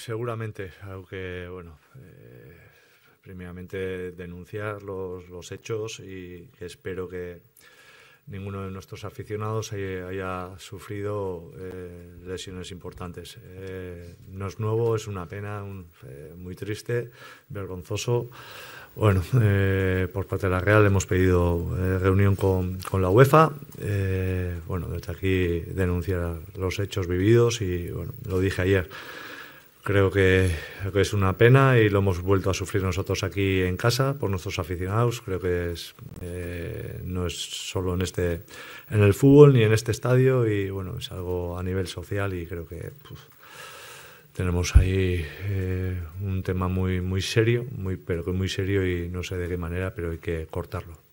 Seguramente, aunque, bueno, eh, primeramente denunciar los, los, hechos y espero que ninguno de nuestros aficionados haya, sufrido eh, lesiones importantes. Eh, no es nuevo, es una pena, muy triste, vergonzoso. Bueno, por parte de la Real hemos pedido reunión con, con, la UEFA. bueno, desde aquí denunciar los hechos vividos y, bueno, lo dije ayer. Creo que, es una pena y lo hemos vuelto a sufrir nosotros aquí en casa por nuestros aficionados. Creo que es, eh, no es solo en, este, en el fútbol ni en este estadio y bueno, es algo a nivel social y creo que tenemos ahí eh, un tema muy, muy serio, muy, pero que muy serio y no sé de qué manera, pero hay que cortarlo.